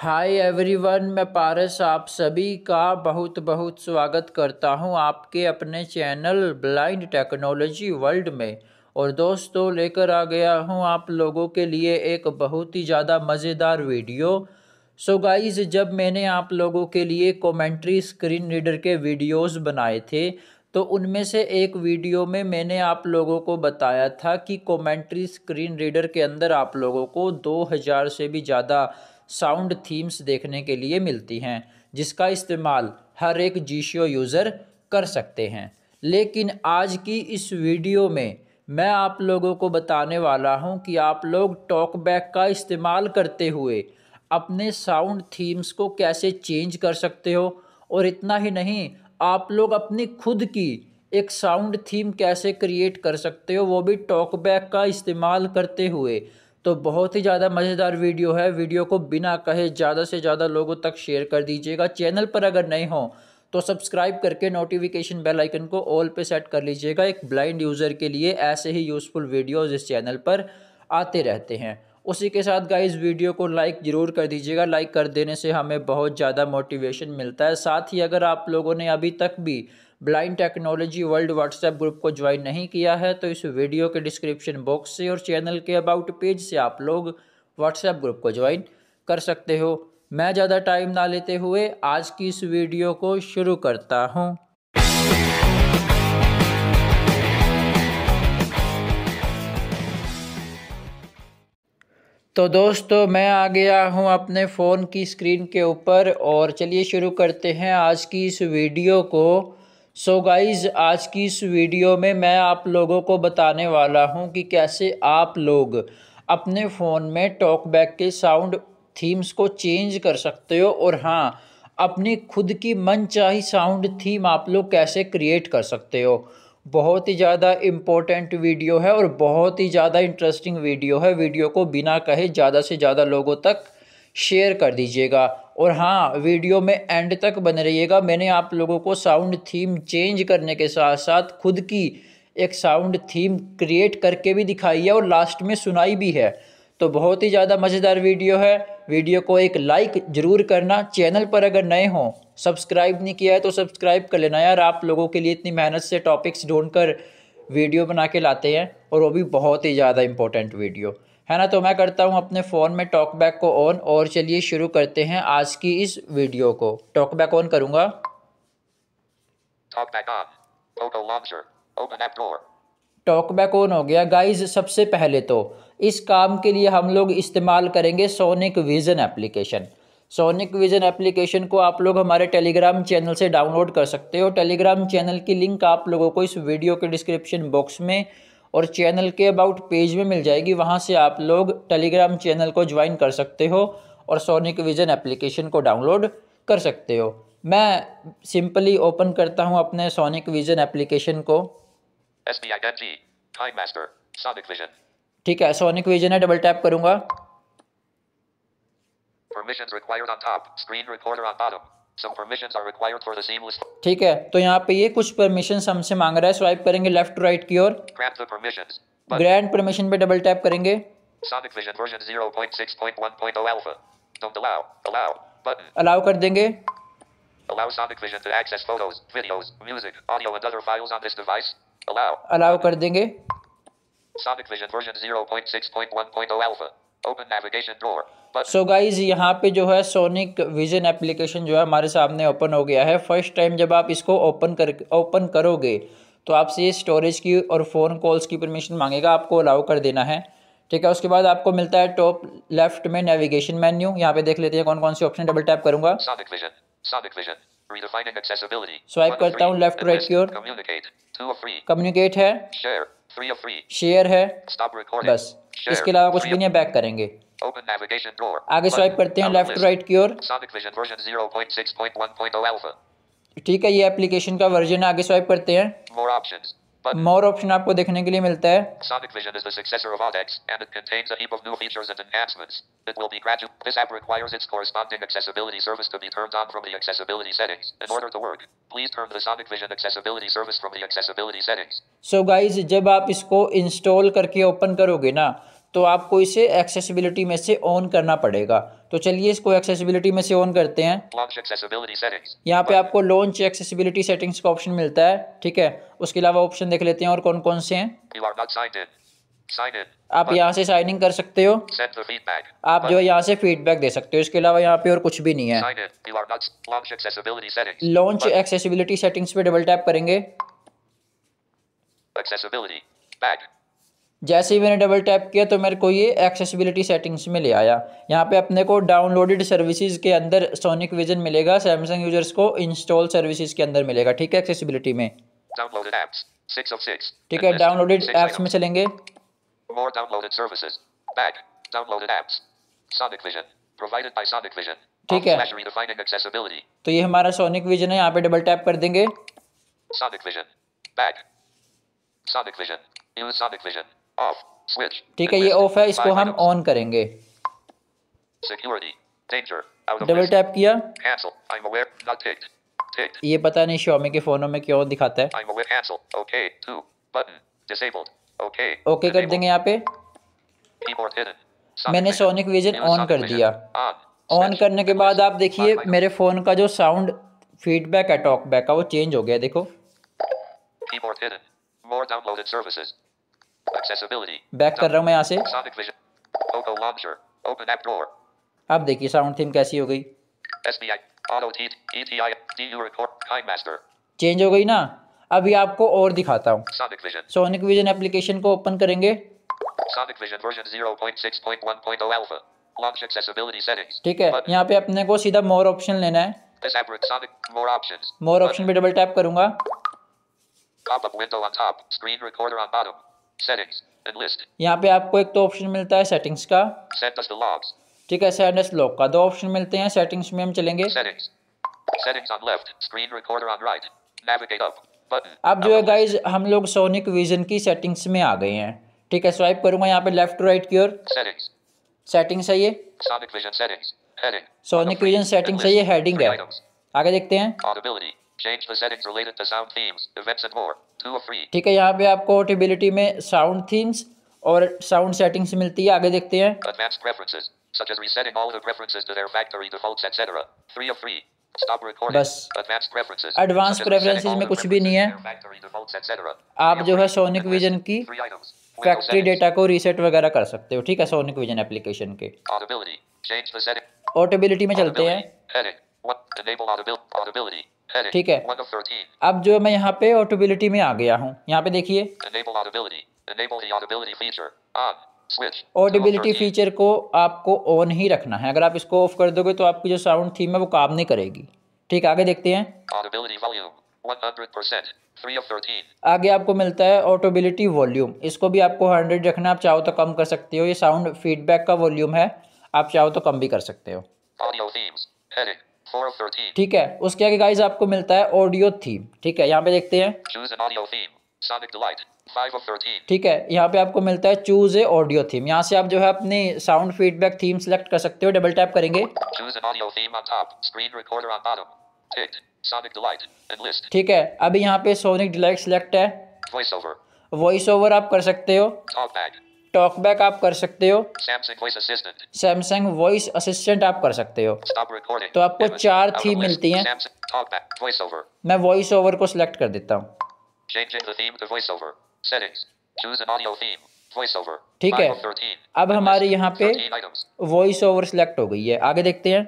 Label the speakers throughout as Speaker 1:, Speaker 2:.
Speaker 1: Hi everyone मैं पारस आप सभी का बहुत बहुत स्वागत करता हूं आपके अपने चैनल ब्लाइंड टेक्नोलॉजी वर्ल्ड में और दोस्तों लेकर आ गया हूं आप लोगों के लिए एक बहुत ही ज़्यादा मज़ेदार वीडियो सो so गाइस जब मैंने आप लोगों के लिए कमेंट्री स्क्रीन रीडर के वीडियोस बनाए थे तो उनमें से एक वीडियो में मैंने आप लोगों को बताया था कि कॉमेंट्री स्क्रीन रीडर के अंदर आप लोगों को दो से भी ज़्यादा साउंड थीम्स देखने के लिए मिलती हैं जिसका इस्तेमाल हर एक जीशियो यूज़र कर सकते हैं लेकिन आज की इस वीडियो में मैं आप लोगों को बताने वाला हूं कि आप लोग टॉकबैक का इस्तेमाल करते हुए अपने साउंड थीम्स को कैसे चेंज कर सकते हो और इतना ही नहीं आप लोग अपनी खुद की एक साउंड थीम कैसे क्रिएट कर सकते हो वो भी टॉकबैक का इस्तेमाल करते हुए तो बहुत ही ज़्यादा मज़ेदार वीडियो है वीडियो को बिना कहे ज़्यादा से ज़्यादा लोगों तक शेयर कर दीजिएगा चैनल पर अगर नहीं हों तो सब्सक्राइब करके नोटिफिकेशन बेल आइकन को ऑल पे सेट कर लीजिएगा एक ब्लाइंड यूज़र के लिए ऐसे ही यूज़फुल वीडियोज़ इस चैनल पर आते रहते हैं उसी के साथ गाइस वीडियो को लाइक ज़रूर कर दीजिएगा लाइक कर देने से हमें बहुत ज़्यादा मोटिवेशन मिलता है साथ ही अगर आप लोगों ने अभी तक भी blind technology world WhatsApp group को ज्वाइन नहीं किया है तो इस वीडियो के डिस्क्रिप्शन बॉक्स से और चैनल के अबाउट पेज से आप लोग व्हाट्सएप ग्रुप को ज्वाइन कर सकते हो मैं ज़्यादा टाइम ना लेते हुए आज की इस वीडियो को शुरू करता हूँ तो दोस्तों मैं आ गया हूं अपने फ़ोन की स्क्रीन के ऊपर और चलिए शुरू करते हैं आज की इस वीडियो को सो so गाइज़ आज की इस वीडियो में मैं आप लोगों को बताने वाला हूं कि कैसे आप लोग अपने फ़ोन में टॉकबैक के साउंड थीम्स को चेंज कर सकते हो और हाँ अपनी खुद की मनचाही साउंड थीम आप लोग कैसे क्रिएट कर सकते हो बहुत ही ज़्यादा इम्पोर्टेंट वीडियो है और बहुत ही ज़्यादा इंटरेस्टिंग वीडियो है वीडियो को बिना कहे ज़्यादा से ज़्यादा लोगों तक शेयर कर दीजिएगा और हाँ वीडियो में एंड तक बन रहिएगा मैंने आप लोगों को साउंड थीम चेंज करने के साथ साथ खुद की एक साउंड थीम क्रिएट करके भी दिखाई है और लास्ट में सुनाई भी है तो बहुत ही ज़्यादा मज़ेदार वीडियो है वीडियो को एक लाइक ज़रूर करना चैनल पर अगर नए हों सब्सक्राइब नहीं किया है तो सब्सक्राइब कर लेना यार आप लोगों के लिए इतनी मेहनत से टॉपिक्स ढूंढ कर वीडियो बना के लाते हैं और वो भी बहुत ही ज़्यादा इम्पोर्टेंट वीडियो है ना तो मैं करता हूँ अपने फ़ोन में टॉकबैक को ऑन और चलिए शुरू करते हैं आज की इस वीडियो को टॉकबैक ऑन करूँगा टॉकबैक ऑन हो गया गाइज सबसे पहले तो इस काम के लिए हम लोग इस्तेमाल करेंगे Sonic Vision application Sonic Vision application को आप लोग हमारे टेलीग्राम चैनल से डाउनलोड कर सकते हो टेलीग्राम चैनल की लिंक आप लोगों को इस वीडियो के डिस्क्रिप्शन बॉक्स में और चैनल के अबाउट पेज में मिल जाएगी वहाँ से आप लोग टेलीग्राम चैनल को ज्वाइन कर सकते हो और सोनिक विज़न एप्लीकेशन को डाउनलोड कर सकते हो मैं सिंपली ओपन करता हूँ अपने सोनिक विज़न एप्लीकेशन को ठीक है सोनिक विजन है डबल टैप करूँगा
Speaker 2: ठीक
Speaker 1: है तो यहाँ पे ये कुछ परमिशन हमसे मांग रहा है स्वाइप करेंगे लेफ्ट राइट की ओर ग्रैंड परमिशन पे डबल टैप करेंगे अलाउ oh कर देंगे अलाउ कर देंगे
Speaker 2: Sonic Vision version 0.6.1.0 alpha. Open navigation door.
Speaker 1: So so guys यहाँ पे जो है सोनिक विजन एप्लीकेशन जो है हमारे सामने ओपन हो गया है फर्स्ट टाइम जब आप इसको ओपन कर ओपन करोगे तो आपसे ये स्टोरेज की और फ़ोन कॉल्स की परमिशन मांगेगा आपको अलाउ कर देना है ठीक है उसके बाद आपको मिलता है टॉप लेफ्ट में नेविगेशन मेन्यू यहाँ पे देख लेते हैं कौन कौन से ऑप्शन डबल टैप करूंगा
Speaker 2: स्वाइप करता हूँ लेफ्ट राइट की ओर कम्युनिकेट है शेयर है बस इसके अलावा कुछ भी नहीं बैक करेंगे आगे स्वाइप करते हैं लेफ्ट राइट की ओर
Speaker 1: ठीक है ये एप्लीकेशन का वर्जन आगे स्वाइप करते
Speaker 2: हैं
Speaker 1: मोर ऑप्शन आपको देखने के लिए मिलता है
Speaker 2: Sonic Vision is the successor of Audex and it contains a heap of new features and enhancements. It will be gradual. This app requires its corresponding accessibility service to be turned on from the accessibility settings. In order to work, please turn the Sonic Vision accessibility service from the accessibility settings.
Speaker 1: So guys, जब आप इसको install करके open करोगे ना तो आपको इसे accessibility में से ऑन करना पड़ेगा तो चलिए इसको एक्सेसिबिलिटी में से ऑन करते हैं यहाँ पे आपको लॉन्च एक्सेसिबिलिटी सेटिंग्स का ऑप्शन मिलता है ठीक है उसके अलावा ऑप्शन देख लेते हैं और कौन कौन से
Speaker 3: हैं आप यहाँ से
Speaker 1: साइनिंग कर सकते हो
Speaker 3: आप जो है
Speaker 1: यहाँ से फीडबैक दे सकते हो इसके अलावा यहाँ पे और कुछ भी नहीं है लॉन्च एक्सेसिबिलिटी सेटिंग्स पे डबल टैप करेंगे जैसे ही मैंने डबल टैप किया तो मेरे को ये एक्सेसिबिलिटी सेटिंग्स में ले आया यहाँ पे अपने को डाउनलोडेड सर्विसेज के अंदर सोनिक विजन मिलेगा सैमसंग यूजर्स को इंस्टॉल सर्विसेज के अंदर मिलेगा ठीक है एक्सेसिबिलिटी में
Speaker 2: ठीक है डाउनलोडेड एप्स में
Speaker 1: चलेंगे ठीक है तो ये हमारा सोनिक विजन है यहाँ पे डबल टैप कर देंगे
Speaker 2: ठीक है ये ऑफ है इसको हम ऑन करेंगे डबल टैप
Speaker 1: किया ये पता नहीं शोमी के फ़ोनों में क्यों दिखाता है ओके okay, okay, कर देंगे यहाँ पे मैंने सोनिक विजन ऑन कर दिया ऑन करने के बाद आप देखिए मेरे फ़ोन का जो साउंड फीडबैक है टॉकबैक का वो चेंज हो गया देखो
Speaker 2: Accessibility. बैक कर रहा हूँ मैं यहाँ से
Speaker 1: अब देखिए साउंड थीम कैसी हो गई चेंज हो गई ना अभी आपको और दिखाता हूँ सोनिक विजन एप्लीकेशन को ओपन करेंगे
Speaker 2: oh ठीक है
Speaker 1: यहाँ पे अपने को सीधा मोर ऑप्शन लेना है मोर ऑप्शन पे डबल टैप करूंगा
Speaker 2: यहाँ
Speaker 1: पे आपको एक तो ऑप्शन मिलता है सेटिंग्स का ठीक है सैडनेस लॉक का दो ऑप्शन मिलते हैं सेटिंग्स में हम चलेंगे अब जो है गाइज हम लोग सोनिक विजन की सेटिंग्स में आ गए हैं ठीक है स्वाइप करूंगा यहाँ पे लेफ्ट राइट की ओर सेटिंग्स है ये सोनिक विजन सेटिंग्स है ये हेडिंग है आगे देखते हैं ठीक है यहाँ पे आपको पोर्टेबिलिटी में साउंड थीम्स और साउंड सेटिंग्स मिलती है आगे देखते हैं
Speaker 2: advanced preferences such as resetting all the preferences to their factory defaults etc Three of three. stop recording बस advanced preferences advanced preferences में कुछ भी नहीं
Speaker 1: है आप जो है सोनिक विजन की फैक्ट्री डेटा को रीसेट वगैरह कर सकते हो ठीक है सोनिक विजन एप्लीकेशन के ऑटोबिलिटी में चलते
Speaker 2: हैं ठीक है
Speaker 1: अब जो मैं यहाँ पे ऑटोबिलिटी में आ गया हूँ यहाँ पे देखिए ऑडिबिलिटी फीचर को आपको ऑन ही रखना है अगर आप इसको ऑफ कर दोगे तो आपकी जो साउंड थीम है वो काम नहीं करेगी ठीक आगे देखते हैं आगे आपको मिलता है ऑटोबिलिटी वॉल्यूम इसको भी आपको हंड्रेड रखना आप चाहो तो कम कर सकते हो ये साउंड फीडबैक का वॉल्यूम है आप चाहो तो कम भी कर सकते हो ठीक है उसके आगे गाइज आपको मिलता है ऑडियो थीम ठीक है यहाँ पे देखते हैं ठीक है यहाँ पे आपको मिलता है चूज ए ऑडियो थीम यहाँ से आप जो है अपनी साउंड फीडबैक थीम सिलेक्ट कर सकते हो डबल टैप करेंगे ठीक है अभी यहाँ पे सोनिक डिलाइट सिलेक्ट है वॉइस ओवर आप कर सकते हो टॉक बैक आप कर सकते हो सैमसंग वॉइस असिस्टेंट आप कर सकते हो
Speaker 2: तो आपको चार थी मिलती हैं
Speaker 1: मैं वॉइस ओवर को सिलेक्ट कर देता हूँ
Speaker 2: ठीक है अब हमारे यहाँ पे
Speaker 1: वॉइस ओवर सिलेक्ट हो गई है आगे देखते हैं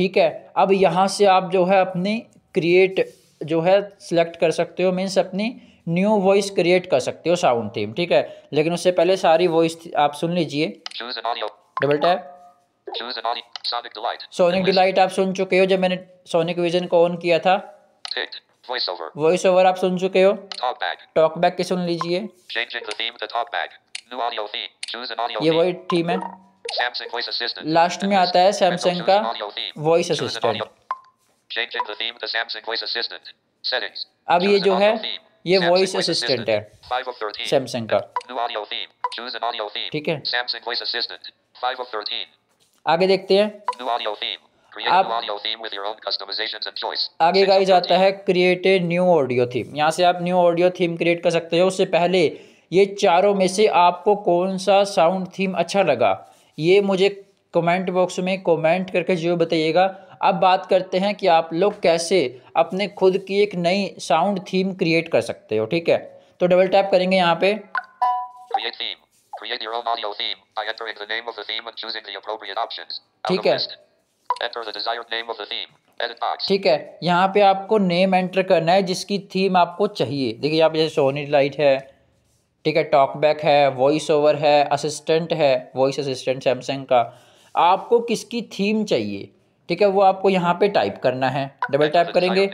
Speaker 1: ठीक है अब यहाँ से आप जो है अपने क्रिएट जो है सिलेक्ट कर सकते हो मीन्स अपनी न्यू वॉइस क्रिएट कर सकते हो साउंड थीम ठीक है लेकिन उससे पहले सारी वॉइस आप सुन लीजिए डबल टैप सोनिक डिलाइट आप सुन चुके हो जब मैंने सोनिक विजन को ऑन किया था वॉइस ओवर आप सुन चुके हो टॉक बैक की सुन लीजिए
Speaker 2: ये वही थीम है लास्ट में आता है सैमसंग का voice assistant Changing the theme, the Samsung voice assistant. Settings.
Speaker 1: अब ये जो है ये वॉइस असिस्टेंट है सैमसंग का ठीक है आगे देखते
Speaker 2: हैं आप
Speaker 1: आगे का ही जाता है क्रिएटेड न्यू ऑडियो थीम यहाँ से आप न्यू ऑडियो थीम क्रिएट कर सकते हो उससे पहले ये चारों में से आपको कौन सा साउंड थीम अच्छा लगा ये मुझे कमेंट बॉक्स में कमेंट करके जो बताइएगा अब बात करते हैं कि आप लोग कैसे अपने खुद की एक नई साउंड थीम क्रिएट कर सकते हो ठीक है तो डबल टैप करेंगे यहाँ पे ठीक है ठीक है यहाँ पे आपको नेम एंटर करना है जिसकी थीम आपको चाहिए देखिए आप जैसे सोनी लाइट है ठीक है टॉकबैक है वॉइस ओवर है असिस्टेंट है वॉइस असिस्टेंट सैमसंग का आपको किसकी थीम चाहिए ठीक है वो आपको यहाँ पे टाइप करना है डबल टाइप करेंगे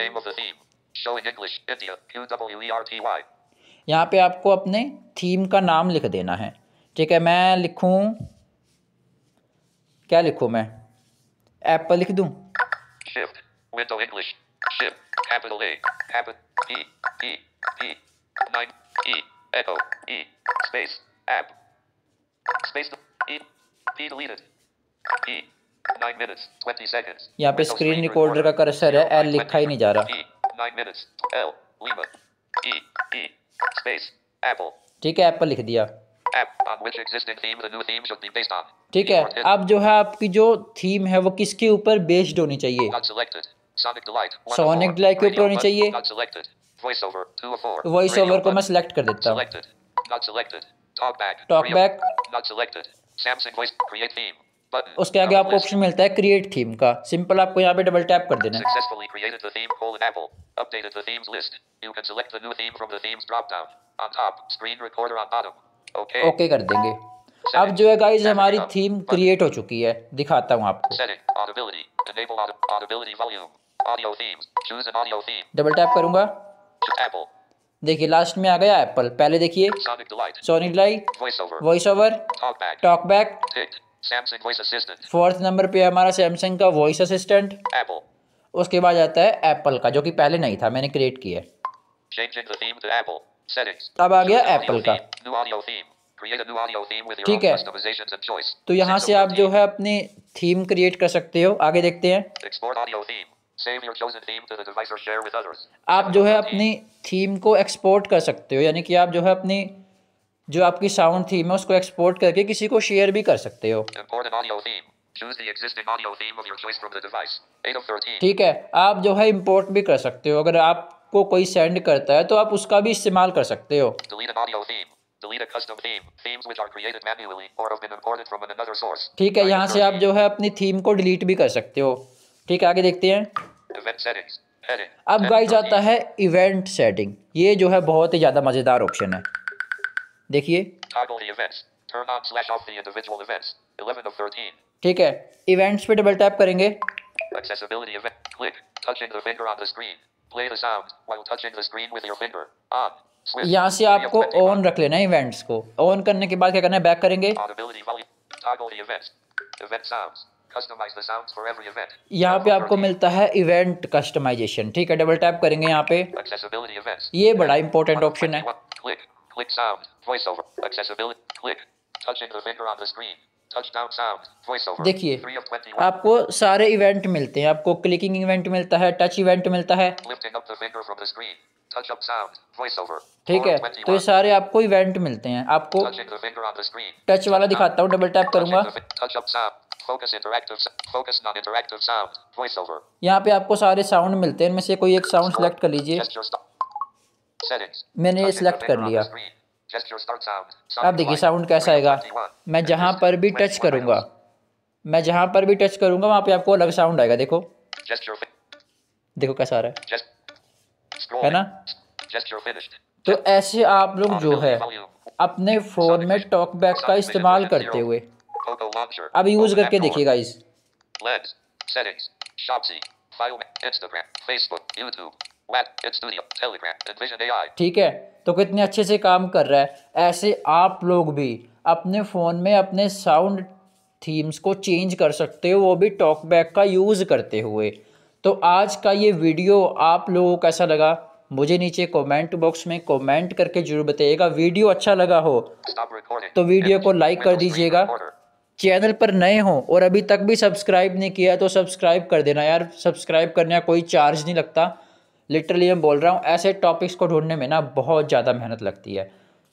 Speaker 2: e
Speaker 1: यहाँ पे आपको अपने थीम का नाम लिख देना है ठीक है मैं लिखूँ क्या लिखूँ मैं पर लिख दूँ
Speaker 2: e, e, space app space e e deleted e यहाँ पे स्क्रीन रिकॉर्डर का
Speaker 1: कर्सर है एल लिखा ही नहीं जा रहा e, e, e, ठीक है एप्पल लिख दिया ठीक है अब जो है आपकी जो थीम है वो किसके ऊपर बेस्ड होनी चाहिए सोनिक डिलाइट के ऊपर होनी चाहिए वॉइस ओवर को मैं सिलेक्ट कर देता हूँ
Speaker 2: टॉक बैक उसके आगे आपको ऑप्शन मिलता
Speaker 1: है क्रिएट थीम का सिंपल आपको यहाँ पे डबल टैप कर देना कर देंगे अब जो है गाइज हमारी थीम क्रिएट हो चुकी है दिखाता हूँ आपको डबल टैप करूंगा देखिए लास्ट में आ गया एप्पल पहले देखिए Sony light voice over TalkBack
Speaker 2: Samsung Voice Assistant.
Speaker 1: Fourth number पे हमारा सैमसंग का वॉइस असिस्टेंट Apple. उसके बाद आता है एप्पल का जो कि पहले नहीं था मैंने क्रिएट किया
Speaker 2: अब आ गया एप्पल का ठीक है
Speaker 1: तो यहाँ से आप जो है अपने थीम क्रिएट कर सकते हो आगे देखते हैं आप जो है अपनी थीम को एक्सपोर्ट कर सकते हो यानी कि आप जो है अपनी जो आपकी साउंड थीम है उसको एक्सपोर्ट करके किसी को शेयर भी कर सकते हो ठीक है आप जो है इम्पोर्ट भी कर सकते हो अगर आपको कोई सेंड करता है तो आप उसका भी इस्तेमाल कर सकते हो ठीक है यहाँ से आप जो है अपनी थीम को डिलीट भी कर सकते हो ठीक है आगे देखते
Speaker 2: हैं अब गाई जाता है
Speaker 1: इवेंट सेटिंग ये जो है बहुत ही ज़्यादा मज़ेदार ऑप्शन है देखिए ठीक है इवेंट्स पे डबल टैप करेंगे
Speaker 2: यहाँ से आपको
Speaker 1: ऑन रख लेना है इवेंट्स को ऑन करने के बाद क्या करना है बैक करेंगे यहाँ पे आपको मिलता है इवेंट कस्टमाइजेशन ठीक है डबल टैप करेंगे यहाँ पे ये बड़ा इंपॉर्टेंट ऑप्शन है
Speaker 2: Click sound. Voiceover. Accessibility. Click. Touching the finger on the screen. देखिए
Speaker 1: आपको सारे इवेंट मिलते हैं आपको क्लिकिंग इवेंट मिलता है टच इवेंट मिलता है
Speaker 2: ठीक है तो ये
Speaker 1: सारे आपको इवेंट मिलते हैं आपको
Speaker 2: टच वाला दिखाता हूँ
Speaker 1: डबल टैप करूंगा यहाँ पे आपको सारे साउंड मिलते हैं इनमें से कोई एक साउंड सेलेक्ट कर लीजिए मैंने ये सिलेक्ट कर लिया आप देखिए साउंड कैसा आएगा मैं जहाँ पर भी टच करूँगा मैं जहाँ पर भी टच करूँगा वहाँ पे आपको अलग साउंड आएगा देखो देखो कैसा आ रहा
Speaker 3: है है ना
Speaker 1: तो ऐसे आप लोग जो है अपने फ़ोन में टॉकबैक का इस्तेमाल करते हुए
Speaker 2: अब यूज़ करके देखिए गाइस
Speaker 1: ठीक है तो कितने अच्छे से काम कर रहा है ऐसे आप लोग भी अपने फ़ोन में अपने साउंड थीम्स को चेंज कर सकते हो वो भी टॉक बैक का यूज़ करते हुए तो आज का ये वीडियो आप लोगों को कैसा लगा मुझे नीचे कमेंट बॉक्स में कमेंट करके जरूर बताइएगा वीडियो अच्छा लगा हो तो वीडियो को लाइक कर दीजिएगा चैनल पर नए हो और अभी तक भी सब्सक्राइब नहीं किया तो सब्सक्राइब कर देना यार सब्सक्राइब करने का कोई चार्ज नहीं लगता लिटरली मैं बोल रहा हूँ ऐसे टॉपिक्स को ढूंढने में ना बहुत ज़्यादा मेहनत लगती है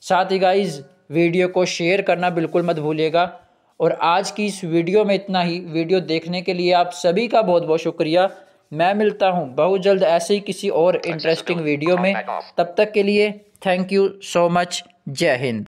Speaker 1: साथ ही गाइज़ वीडियो को शेयर करना बिल्कुल मत भूलिएगा और आज की इस वीडियो में इतना ही वीडियो देखने के लिए आप सभी का बहुत बहुत शुक्रिया मैं मिलता हूँ बहुत जल्द ऐसे ही किसी और इंटरेस्टिंग अच्छा, वीडियो तो में तब तक के लिए थैंक यू सो मच जय हिंद